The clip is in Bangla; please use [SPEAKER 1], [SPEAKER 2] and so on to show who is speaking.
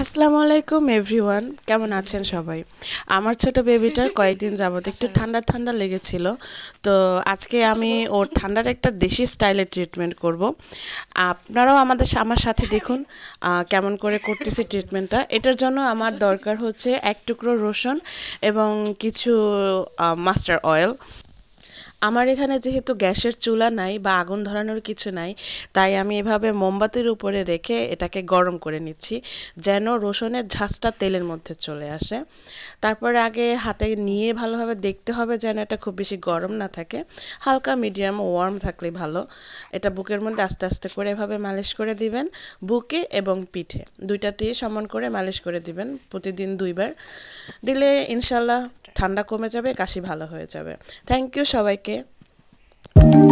[SPEAKER 1] আসসালামু আলাইকুম এভরিওয়ান কেমন আছেন সবাই আমার ছোট বেবিটার কয়েকদিন যাবত একটু ঠান্ডা ঠান্ডা লেগেছিল তো আজকে আমি ওর ঠান্ডার একটা দেশি স্টাইলে ট্রিটমেন্ট করব আপনারাও আমাদের আমার সাথে দেখুন কেমন করে করতেছি ট্রিটমেন্টটা এটার জন্য আমার দরকার হচ্ছে এক টুকরো রসুন এবং কিছু মাস্টার অয়েল আমার এখানে যেহেতু গ্যাসের চুলা নাই বা আগুন ধরানোর কিছু নাই তাই আমি এভাবে মোমবাতির উপরে রেখে এটাকে গরম করে নিচ্ছি যেন রসুনের ঝাঁঝটা তেলের মধ্যে চলে আসে তারপরে আগে হাতে নিয়ে ভালোভাবে দেখতে হবে যেন এটা খুব বেশি গরম না থাকে হালকা মিডিয়াম ওয়ার্ম থাকলে ভালো এটা বুকের মধ্যে আস্তে আস্তে করে এভাবে মালিশ করে দিবেন বুকে এবং পিঠে দুইটাতেই সমান করে মালিশ করে দিবেন প্রতিদিন দুইবার দিলে ইনশাল্লাহ ঠান্ডা কমে যাবে কাশি ভালো হয়ে যাবে থ্যাংক ইউ সবাইকে okay